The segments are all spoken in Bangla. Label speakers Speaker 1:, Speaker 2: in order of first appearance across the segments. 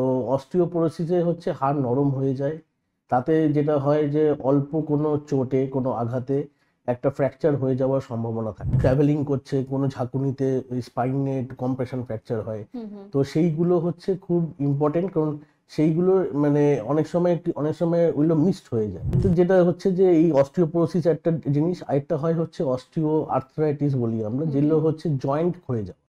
Speaker 1: তো অস্টিওপোরোসিসে হচ্ছে হাড় নরম হয়ে যায় তাতে যেটা হয় যে অল্প কোনো চোটে কোনো আঘাতে একটা ফ্র্যাকচার হয়ে যাওয়ার সম্ভাবনা থাকে ট্রাভেলিং করছে কোনো ঝাঁকুনিতে স্পাইনে কম্প্রেশন ফ্র্যাকচার হয় তো সেইগুলো হচ্ছে খুব ইম্পর্টেন্ট কারণ সেইগুলো মানে অনেক সময় একটি অনেক সময় ওইগুলো মিসড হয়ে যায় কিন্তু যেটা হচ্ছে যে এই অস্টিওপোরোসিস একটা জিনিস আরেকটা হয় হচ্ছে অস্টিও আর্থরাইটিস বলি আমরা যেগুলো হচ্ছে জয়েন্ট হয়ে যায়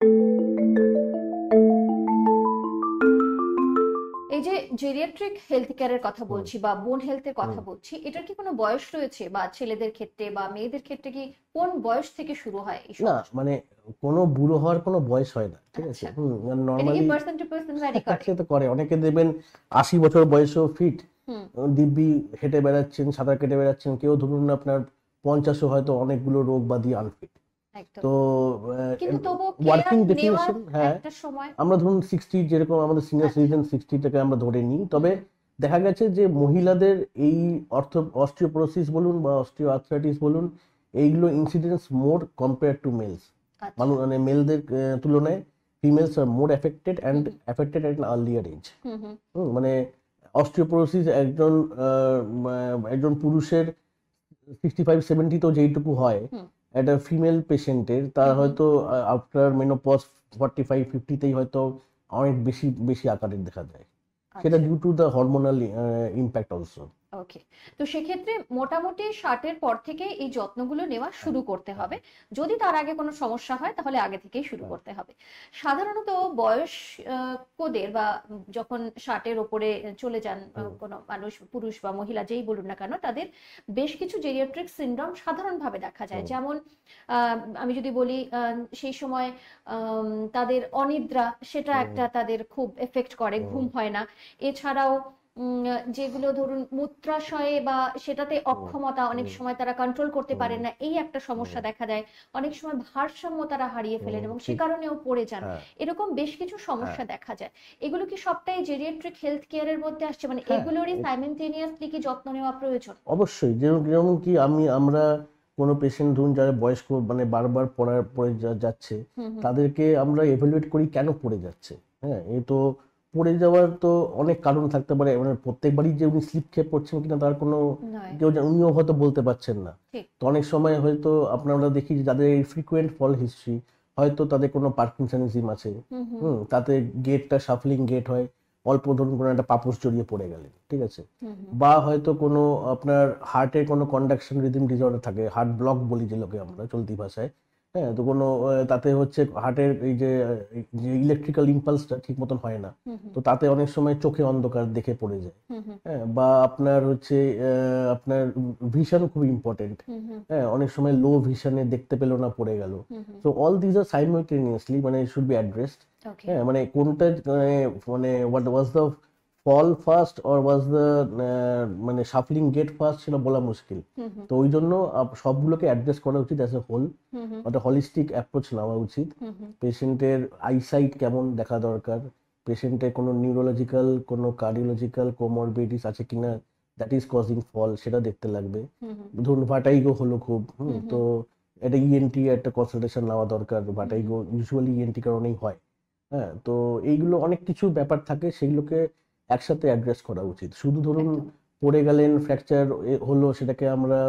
Speaker 2: জেরিয়াট্রিক হেলথ কেয়ারের কথা বলছি বা বোন হেলথের কথা বলছি এটার কি কোনো বয়স রয়েছে বা ছেলেদের ক্ষেত্রে বা মেয়েদের ক্ষেত্রে কি কোন বয়স থেকে শুরু হয়
Speaker 1: না মানে কোনো বুড়ো হওয়ার কোনো বয়স হয় না ঠিক আছে normally person to person vary করে তো করে অনেকে দেখবেন 80 বছর বয়সেও ফিট দিব্যি হেঁটে বেড়াচ্ছেন সাঁতার কেটে বেড়াচ্ছেন কেউ ধরুন আপনার পঞ্চাশও হয়তো অনেকগুলো রোগ বাদী আনফিট তো ওয়ার্কিং ডেফিনেশন হ্যাঁ আমরা ধরুন সিক্সটি যেরকম আমাদের সিনিয়র সিটিজেন সিক্সটিটাকে আমরা ধরে নিই তবে দেখা গেছে যে মহিলাদের এই অর্থ অস্ট্রিওপ্রোসিস বলুন বা অস্ট্রিও আর্থ্রাইটিস বলুন এইগুলো incidence more compare to males মানুষ মানে মেলদের তুলনায় ফিমেলস আর more affected and affected at earlier age মানে অস্ট্রিওপ্রোসিস একজন একজন পুরুষের সিক্সটি ফাইভ সেভেন্টিতেও যেইটুকু হয় একটা ফিমেল পেশেন্টের তার হয়তো আফটার মেনোপজ ফর্টি ফাইভ ফিফটিতেই হয়তো অনেক বেশি বেশি আকারের দেখা যায় সেটা due to the hormonal impact also
Speaker 2: okay তো সেক্ষেত্রে মোটামুটি ষাটের পর থেকে এই যত্নগুলো নেওয়া হ্যাঁ, শুরু করতে হ্যাঁ। হবে যদি তার আগে কোনো সমস্যা হয় তাহলে আগে থেকেই শুরু হ্যাঁ। করতে হবে সাধারণত বয়স্কদের বা যখন ষাটের ওপরে চলে যান কোনো মানুষ পুরুষ বা মহিলা যেই বলুন না কেন তাদের বেশ কিছু জেরিয়াট্রিক সিন্ড্রম সাধারণভাবে দেখা যায় যেমন আমি যদি বলি সেই সময় তাদের অনিদ্রা সেটা একটা তাদের খুব এফেক্ট করে ঘুম হয় না এছাড়াও যেগুলো ধরুন মূত্রাশয়ে বা সেটাতে অক্ষমতা অনেক সময় তারা কন্ট্রোল করতে পারেন না এই একটা সমস্যা দেখা দেয় অনেক সময় ভারসাম্য তারা হারিয়ে ফেলেন এবং সে কারণেও পড়ে যান হ্যাঁ। এরকম বেশ কিছু হ্যাঁ। সমস্যা দেখা যায় এগুলো কি সবটাই জেরিয়াট্রিক হেলথ কেয়ারের মধ্যে আসছে মানে হ্যাঁ, এগুলোরই সাইমেন্টেনিয়াসলি কি যত্ন নেওয়া প্রয়োজন
Speaker 1: অবশ্যই যেমন কি আমি আমরা কোনো পেশেন্ট ধরুন যারা বয়স্ক মানে বারবার পড়ার পড়ে যাচ্ছে তাদেরকে আমরা এভালুয়েট করি কেন পড়ে যাচ্ছে হ্যাঁ এই তো পড়ে যাওয়ার তো অনেক কারণ থাকতে পারে মানে প্রত্যেকবারই যে উনি স্লিপ খেয়ে পড়ছেন কিনা তার কোনো কেউ উনিও হয়তো বলতে পারছেন না তো অনেক সময় হয়তো আপনারা দেখি যাদের ফ্রিকুয়েন্ট ফল হিস্ট্রি হয়তো তাদের কোনো পার্কিনসনিজম আছে হুম তাতে গেটটা শাফলিং গেট হয় অল্প ধরুন কোনো একটা পাপুস জড়িয়ে পড়ে গেলে ঠিক আছে বা হয়তো কোনো আপনার হার্টের কোনো কন্ডাকশন রিদিম ডিসঅর্ডার থাকে হার্ট ব্লক বলি যে লোকে আমরা চলতি ভাষায় হ্যাঁ তো কোনো তাতে হচ্ছে হার্টের এই যে ইলেকট্রিক্যাল ইম্পালসটা ঠিক মতন হয় না তো তাতে অনেক সময় চোখে অন্ধকার দেখে পড়ে যায় হ্যাঁ বা আপনার হচ্ছে আপনার ভিশন খুব ইম্পর্টেন্ট হ্যাঁ অনেক সময় লো ভিশনে দেখতে পেলো না পড়ে গেল তো অল দিজ আর সাইমultaneously মানে শুড বি অ্যাড্রেসড হ্যাঁ মানে কোনটা মানে what was the fall first or was the মানে শাফলিং গেট ফার্স্ট সেটা বলা মুশকিল তো ওই জন্য সবগুলোকে অ্যাড্রেস করা উচিত অ্যাজ এ হোল একটা হলিস্টিক অ্যাপ্রোচ নেওয়া উচিত পেশেন্টের আইসাইট কেমন দেখা দরকার পেশেন্টের কোনো নিউরোলজিক্যাল কোনো কার্ডিওলজিক্যাল কোমরবিডিস আছে কিনা দ্যাট ইজ কজিং ফল সেটা দেখতে লাগবে ধরুন ভাটাইগো হলো খুব তো এটা ইএনটি e একটা কনসালটেশন নেওয়া দরকার ভাটাইগো ইউজুয়ালি ইএনটি কারণেই হয় হ্যাঁ তো এইগুলো অনেক কিছু ব্যাপার থাকে সেগুলোকে একসাথে অ্যাড্রেস করা উচিত শুধু ধরুন পড়ে গেলেন ফ্র্যাকচার হলো সেটাকে আমরা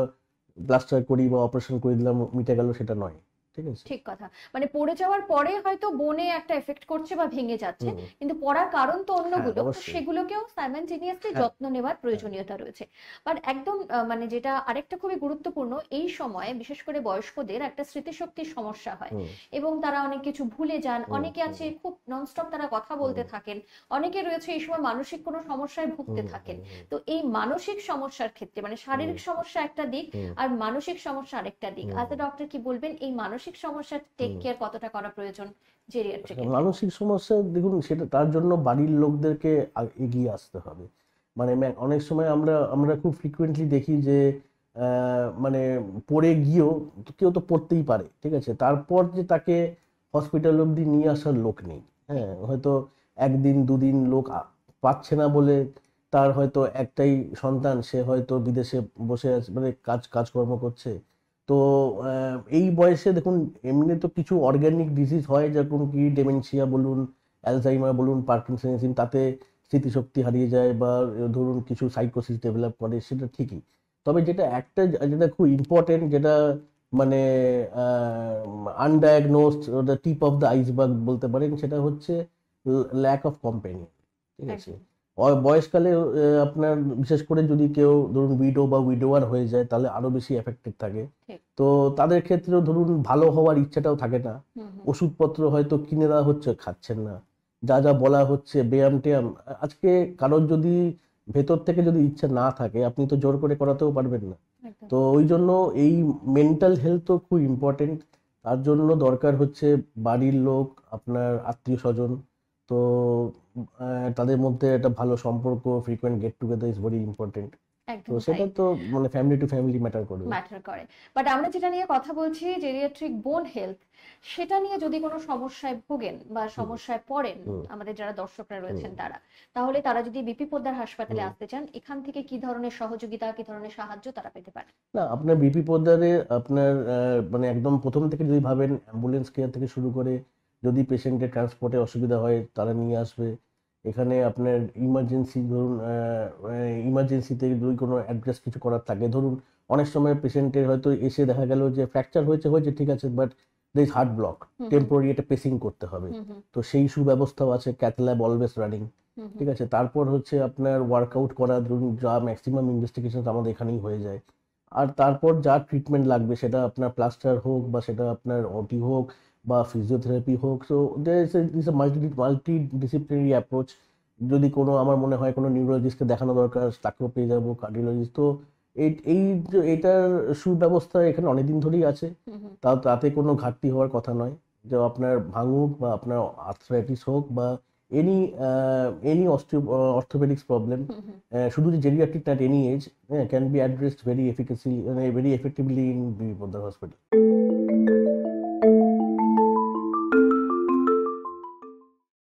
Speaker 1: প্লাস্টার করি বা অপারেশন করে দিলাম মিটে গেল সেটা নয়
Speaker 2: ঠিক আছে ঠিক কথা মানে পড়ে যাওয়ার পরে হয়তো বনে একটা এফেক্ট করছে বা ভেঙে যাচ্ছে কিন্তু পড়ার কারণ তো অন্যগুলো হ্যাঁ, সেগুলোকেও সাইমেন্টেনিয়াসলি হ্যাঁ। যত্ন নেওয়ার প্রয়োজনীয়তা রয়েছে বাট একদম মানে যেটা আরেকটা খুবই গুরুত্বপূর্ণ এই সময়ে বিশেষ করে বয়স্কদের একটা স্মৃতিশক্তির সমস্যা হয় এবং তারা অনেক কিছু ভুলে যান অনেকে আছে খুব ননস্টপ তারা কথা বলতে থাকেন অনেকে রয়েছে এই সময় মানসিক কোনো সমস্যায় ভুগতে থাকেন তো এই মানসিক সমস্যার ক্ষেত্রে মানে শারীরিক সমস্যা একটা দিক আর মানসিক সমস্যা আরেকটা দিক আজ আচ্ছা, ডক্টর কি বলবেন এই মানসিক মানসিক সমস্যা টেক কেয়ার কতটা করা প্রয়োজন জেরিয়াট্রিক
Speaker 1: মানসিক সমস্যা দেখুন সেটা তার জন্য বাড়ির লোকদেরকে এগিয়ে আসতে হবে মানে অনেক সময় আমরা আমরা খুব ফ্রিকুয়েন্টলি দেখি যে মানে পড়ে গিয়েও কেউ তো পড়তেই পারে ঠিক আছে তারপর যে তাকে হসপিটাল অবধি নিয়ে আসার লোক নেই হ্যাঁ হয়তো একদিন দুদিন লোক পাচ্ছে না বলে তার হয়তো একটাই সন্তান সে হয়তো বিদেশে বসে আছে মানে কাজ কাজকর্ম করছে তো এই বয়সে দেখুন এমনি তো কিছু অর্গ্যানিক ডিজিজ হয় যেরকম কি ডেমেনশিয়া বলুন অ্যালজাইমার বলুন পার্কিনসনিজম তাতে স্মৃতিশক্তি হারিয়ে যায় বা ধরুন কিছু সাইকোসিস ডেভেলপ করে সেটা ঠিকই তবে যেটা একটা যেটা খুব ইম্পর্টেন্ট যেটা মানে undiagnosed tip of the iceberg বলতে পারেন সেটা হচ্ছে ল্যাক অফ কম্পেনিয়ন ঠিক আছে বয়সকালে আপনার বিশেষ করে যদি কেউ ধরুন উইডো বা উইডোয়ার হয়ে যায় তাহলে আরো বেশি এফেক্টেড থাকে তো তাদের ক্ষেত্রেও ধরুন ভালো হওয়ার ইচ্ছাটাও থাকে না ওষুধপত্র হয়তো কিনে দেওয়া হচ্ছে খাচ্ছেন না যা যা বলা হচ্ছে ব্যায়াম ট্যায়াম আজকে কারোর যদি ভেতর থেকে যদি ইচ্ছা না থাকে আপনি তো জোর করে করাতেও পারবেন না তো ওই জন্য এই মেন্টাল হেলথও খুব ইম্পর্টেন্ট তার জন্য দরকার হচ্ছে বাড়ির লোক আপনার আত্মীয় স্বজন তো তাদের মধ্যে একটা ভালো সম্পর্ক frequent get together is very important তো সেটা তো মানে ফ্যামিলি টু ফ্যামিলি ম্যাটার করে ম্যাটার
Speaker 2: করে বাট আমরা যেটা নিয়ে কথা বলছি জেরিয়াট্রিক বোন হেলথ সেটা নিয়ে যদি কোনো সমস্যায় ভোগেন বা সমস্যায় পড়েন আমাদের যারা দর্শকরা রয়েছেন তারা তাহলে তারা যদি বিপি পোদ্দার হাসপাতালে আসতে চান এখান থেকে কি ধরনের সহযোগিতা কি ধরনের সাহায্য তারা পেতে পারে
Speaker 1: না আপনার বিপি পোদ্দারে আপনার মানে একদম প্রথম থেকে যদি ভাবেন অ্যাম্বুলেন্স কেয়ার থেকে শুরু করে যদি পেশেন্টের ট্রান্সপোর্টে অসুবিধা হয় তারা নিয়ে আসবে এখানে আপনার ইমার্জেন্সি ধরুন ইমার্জেন্সিতে যদি কোনো অ্যাড্রেস কিছু করার থাকে ধরুন অনেক সময় পেশেন্টের হয়তো এসে দেখা গেল যে ফ্র্যাকচার হয়েছে হয়েছে ঠিক আছে but this heart block temporary এটা পেসিং করতে হবে তো সেই সুব্যবস্থাও আছে ক্যাথল্যাব অলওয়েজ রানিং ঠিক আছে তারপর হচ্ছে আপনার ওয়ার্কআউট করা ধরুন যা ম্যাক্সিমাম ইনভেস্টিগেশন আমাদের এখানেই হয়ে যায় আর তারপর যা ট্রিটমেন্ট লাগবে সেটা আপনার প্লাস্টার হোক বা সেটা আপনার অটি হোক বা ফিজিওথেরাপি হোক so there multi multi disciplinary approach যদি কোনো আমার মনে হয় কোনো নিউরোলজিস্টকে দেখানো দরকার তাকেও পেয়ে যাবো কার্ডিওলজিস্ট তো এই এটার সুব্যবস্থা এখানে অনেকদিন ধরেই আছে তা তাতে কোনো ঘাটতি হওয়ার কথা নয় যে আপনার ভাঙুক বা আপনার আর্থরাইটিস হোক বা এনি এনি অর্থোপেডিক্স প্রবলেম শুধু যে geriatric not any age can be addressed very efficacy মানে ভেরি এফেক্টিভলি ইন বিপদ হসপিটাল